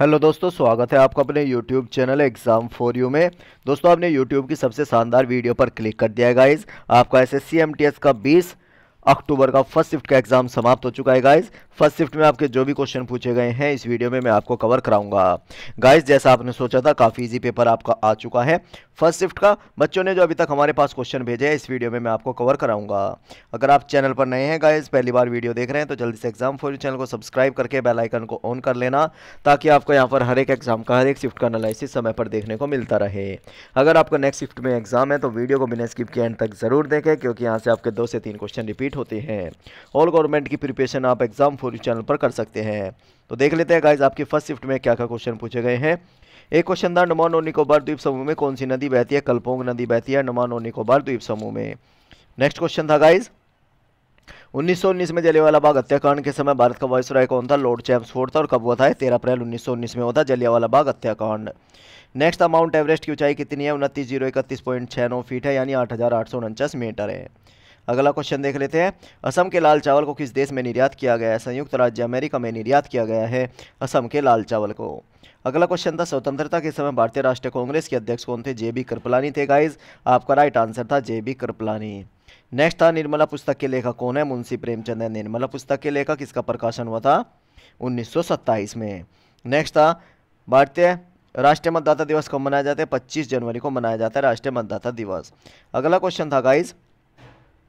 hello दोस्तों स्वागत है आपका अपने YouTube channel exam for you में दोस्तों आपने यूट्यूब की सबसे शानदार वीडियो पर क्लिक कर दिया है गाइज आपका एस एस का अक्टूबर का फर्स्ट शिफ्ट का एग्जाम समाप्त हो चुका है गाइज फर्स्ट शिफ्ट में आपके जो भी क्वेश्चन पूछे गए हैं इस वीडियो में मैं आपको कवर कराऊंगा गाइज जैसा आपने सोचा था काफ़ी इजी पेपर आपका आ चुका है फर्स्ट शिफ्ट का बच्चों ने जो अभी तक हमारे पास क्वेश्चन भेजे हैं इस वीडियो में मैं आपको कवर कराऊंगा अगर आप चैनल पर नए हैं गाइज पहली बार वीडियो देख रहे हैं तो जल्दी से एग्जाम फॉर चैनल को सब्सक्राइब करके बेलाइकन को ऑन कर लेना ताकि आपको यहाँ पर हर एक एग्जाम का हर एक शिफ्ट का एनालिसिस समय पर देखने को मिलता रहे अगर आपका नेक्स्ट शिफ्ट में एग्जाम है तो वीडियो को बिना स्किप के एंड तक जरूर देखें क्योंकि यहाँ से आपके दो से तीन क्वेश्चन रिपीट कंप्लीट होते हैं ऑल गवर्नमेंट की प्रिपरेशन आप एग्जाम फोर चैनल पर कर सकते हैं तो देख लेते हैं गाइज आपके फर्स्ट शिफ्ट में क्या क्या क्वेश्चन पूछे गए हैं एक क्वेश्चन था नुमान और निकोबार द्वीप समूह में कौन सी नदी बहती है कल्पोंग नदी बहती है नुमान और निकोबार द्वीप समूह में नेक्स्ट क्वेश्चन था गाइज 1919 में जलियावाला बाग हत्याकांड के समय भारत का वायसराय कौन था लॉर्ड चैम्सफोर्ड था और कब हुआ था तेरह अप्रैल 1919 में हुआ था जलियावाला बाग हत्याकांड नेक्स्ट था माउंट एवरेस्ट की ऊंचाई कितनी है उनतीस फीट है यानी आठ मीटर है अगला क्वेश्चन देख लेते हैं असम के लाल चावल को किस देश में निर्यात किया गया है संयुक्त राज्य अमेरिका में निर्यात किया गया है असम के लाल चावल को अगला क्वेश्चन था स्वतंत्रता के समय भारतीय राष्ट्रीय कांग्रेस के अध्यक्ष कौन थे जे बी कृपलानी थे गाइज आपका राइट आंसर था जे बी कृपलानी नेक्स्ट था निर्मला पुस्तक के लेखक कौन है मुंशी प्रेमचंद निर्मला पुस्तक के लेखक इसका प्रकाशन हुआ था उन्नीस में नेक्स्ट था भारतीय राष्ट्रीय मतदाता दिवस कब मनाया जाता है 25 जनवरी को मनाया जाता है राष्ट्रीय मतदाता दिवस अगला क्वेश्चन था गाइज़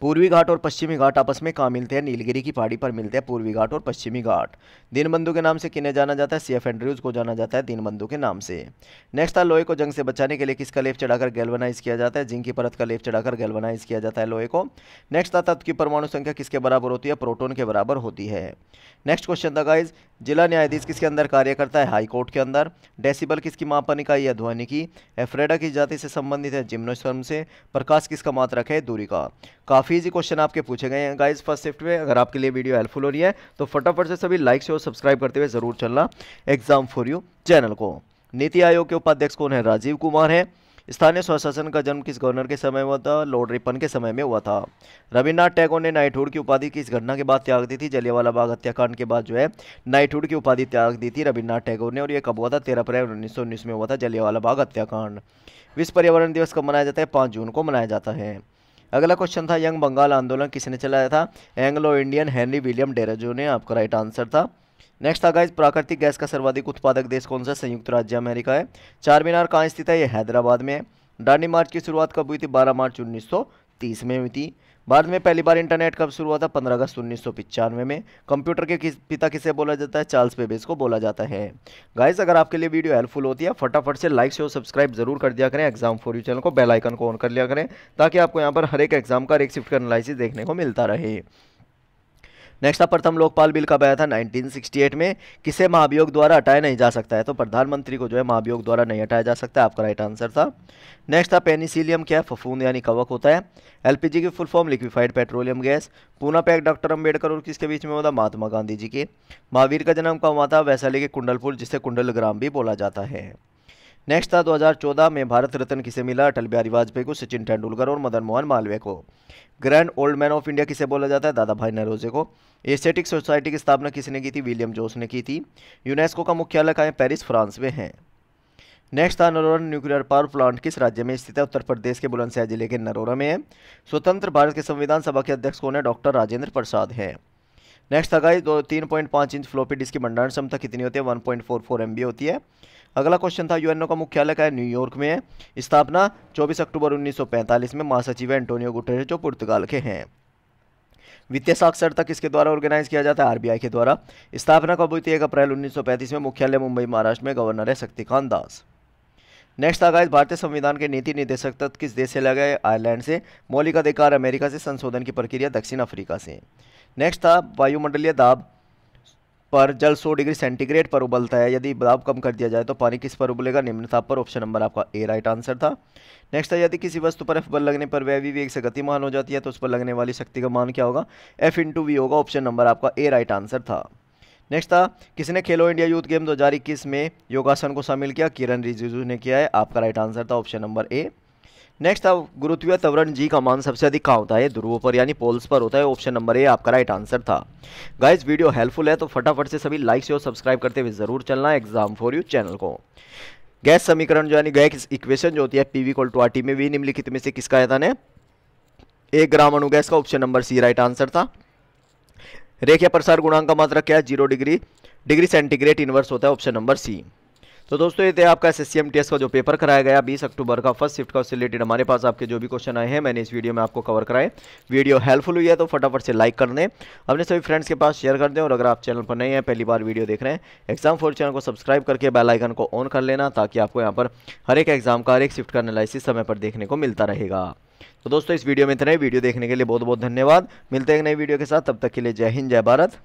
पूर्वी घाट और पश्चिमी घाट आपस में कहाँ मिलते हैं नीलगिरी की पहाड़ी पर मिलते हैं पूर्वी घाट और पश्चिमी घाट दीनबंधु के नाम से किन्हें जाना जाता है सीएफ एंड्रयूज को जाना जाता है दीनबंधु के नाम से नेक्स्ट था लोहे को जंग से बचाने के लिए किसका लेप चढ़ाकर गैल्वनाइज किया जाता है जिंक की परत का लेप चढ़ाकर गैल्वनाइज किया जाता है लोहे को नेक्स्ट था तत्व की परमाणु संख्या किसके बराबर होती है प्रोटोन के बराबर होती है नेक्स्ट क्वेश्चन था गाइज जिला न्यायाधीश किसके अंदर कार्य करता है हाईकोर्ट के अंदर डेसिबल किसकी मापन इकाई या ध्वनि की एफ्रेडा किस जाति से संबंधित है जिम्नोस्वर्म से प्रकाश किसका मात्रक है दूरी का काफी काफ़ी ईजी क्वेश्चन आपके पूछे गए हैं गाइज फर्स्ट शिफ्ट में अगर आपके लिए वीडियो हेल्पफुल हो रही है तो फटाफट से सभी लाइक से और सब्सक्राइब करते हुए ज़रूर चलना एग्जाम फॉर यू चैनल को नीति आयोग के उपाध्यक्ष कौन है राजीव कुमार है स्थानीय स्वशासन का जन्म किस गवर्नर के समय हुआ था लॉर्ड रिपन के समय में हुआ था रविन्द्रनाथ टैगोर ने नाइटहुड की उपाधि किस घटना के बाद त्याग दी थी जलियावाला बाग हत्याकांड के बाद जो है नाइटहुड की उपाधि त्याग दी थी रविन्द्रनाथ टैगोर ने और यह कब हुआ था तेरह अप्रैल उन्नीस में हुआ था जलियावाला बाग हत्याकांड विश्व पर्यावरण दिवस कब मनाया जाता है पाँच जून को मनाया जाता है अगला क्वेश्चन था यंग बंगाल आंदोलन किसने चलाया था Anglo Indian Henry William Derozio ने आपका राइट आंसर था नेक्स्ट आगा इस प्राकृतिक गैस का सर्वाधिक उत्पादक देश कौन सा संयुक्त राज्य अमेरिका है चार मीनार कहाँ स्थित है यह हैदराबाद में है डांडी मार्च की शुरुआत कब हुई थी बारह मार्च उन्नीस सौ तीस में हुई थी भारत में पहली बार इंटरनेट कब शुरू हुआ था पंद्रह अगस्त उन्नीस सौ पिचानवे में कंप्यूटर के किस पिता किसे बोला जाता है चार्ल्स बेबेज को बोला जाता है गाइस अगर आपके लिए वीडियो हेल्पफुल होती है फटाफट से लाइक और सब्सक्राइब जरूर कर दिया करें एग्जाम फॉर यू चैनल को बेल आइकन को ऑन कर लिया करें ताकि आपको यहाँ पर हर एक एग्जाम का एक शिफ्ट का एनालिसिस देखने को मिलता रहे नेक्स्ट आप प्रथम लोकपाल बिल कब आया था 1968 में किसे महाभियोग द्वारा हटाया नहीं जा सकता है तो प्रधानमंत्री को जो है महाभियोग द्वारा नहीं हटाया जा सकता आपका राइट आंसर था नेक्स्ट था पेनिसिलियम क्या फफूंद यानी कवक होता है एलपीजी की full form liquefied petroleum gas Poona pact doctor Ambedkar और किसके बीच में होता महात्मा गांधी जी के महावीर का जन्म कब हुआ था वैशाली के कुंडलपुर जिसे कुंडल ग्राम भी बोला जाता है नेक्स्ट था 2014 में भारत रत्न किसे मिला अटल बिहारी वाजपेयी को सचिन तेंदुलकर और मदन मोहन मालवे को grand old man of India किसे बोला जाता है दादा भाई नरोजे को एसेटिक सोसाइटी की स्थापना किसने की थी विलियम जोस ने की थी यूनेस्को का मुख्यालय कहा पेरिस फ्रांस में है नेक्स्ट था नरोरा न्यूक्लियर पावर प्लांट किस राज्य में स्थित है उत्तर प्रदेश के बुलंदशहर जिले के नरोरा में है स्वतंत्र भारत के संविधान सभा के अध्यक्ष कौन है डॉक्टर राजेंद्र प्रसाद है नेक्स्ट था गाइस दो तीन पॉइंट पाँच इंच फ्लोपी डिस्क की भंडारण क्षमता कितनी होती है one point four four M B होती है अगला क्वेश्चन था यूएनओ का मुख्यालय क्या है न्यूयॉर्क में है स्थापना 24 अक्टूबर 1945 में महासचिव एंटोनियो गुटेरेस जो पुर्तगाल के हैं वित्तीय साक्षरता किसके द्वारा ऑर्गेनाइज किया जाता है आरबीआई के द्वारा स्थापना कब हुई थी एक अप्रैल 1935 में मुख्यालय मुंबई महाराष्ट्र में गवर्नर है शक्तिकांत दास नेक्स्ट आगा गया भारतीय संविधान के नीति निदेशक तत्व किस देश से लगाए आयरलैंड से मौलिक अधिकार अमेरिका से संशोधन की प्रक्रिया दक्षिण अफ्रीका से नेक्स्ट था वायुमंडलीय दाब पर जल 100 डिग्री सेंटीग्रेड पर उबलता है यदि दाब कम कर दिया जाए तो पानी किस पर उबलेगा निम्न ताप पर ऑप्शन नंबर आपका ए राइट आंसर था नेक्स्ट है यदि किसी वस्तु पर एफ बल लगने पर वह भी वेग से गतिमान हो जाती है तो उस पर लगने वाली शक्ति का मान क्या होगा एफ इंटू वी होगा ऑप्शन नंबर आपका ए राइट आंसर था नेक्स्ट था किसने खेलो इंडिया यूथ गेम दो हज़ार इक्कीस में योगासन को शामिल किया किरण रिजिजू ने किया है आपका राइट आंसर था ऑप्शन नंबर ए नेक्स्ट अब गुरुत्वीय त्वरण जी का मान सबसे अधिक कहाँ होता है ध्रुवों पर यानी पोल्स पर होता है ऑप्शन नंबर ए आपका राइट आंसर था गाइज वीडियो हेल्पफुल है तो फटाफट से सभी लाइक से और सब्सक्राइब करते हुए जरूर चलना एग्जाम फॉर यू चैनल को गैस समीकरण जो यानी गैस इक्वेशन जो होती है P V equal to R में भी निम्नलिखित में से किसका था ने एक ग्राम अणु गैस का option number C right answer था रेखा प्रसार गुणांक का मात्रा क्या है zero degree degree centigrade inverse होता है ऑप्शन नंबर सी तो दोस्तों ये थे आपका एस एस का जो पेपर कराया गया 20 अक्टूबर का फर्स्ट शिफ्ट का उससे रिलेटेड हमारे पास आपके जो भी क्वेश्चन आए हैं मैंने इस वीडियो में आपको कवर कराए वीडियो हेल्पफुल हुई है तो फटाफट से लाइक कर दें अपने सभी फ्रेंड्स के पास शेयर कर दें और अगर आप चैनल पर नए हैं पहली बार वीडियो देख रहे हैं एग्जाम फोर चैनल को सब्सक्राइब करके बेलाइकन को ऑन कर लेना ताकि आपको यहाँ पर हर एक एग्जाम का हर एक शिफ्ट का एनालिसिस समय पर देखने को मिलता रहेगा तो दोस्तों इस वीडियो में इतना ही वीडियो देखने के लिए बहुत बहुत धन्यवाद मिलते हैं एक नई वीडियो के साथ तब तक के लिए जय हिंद जय भारत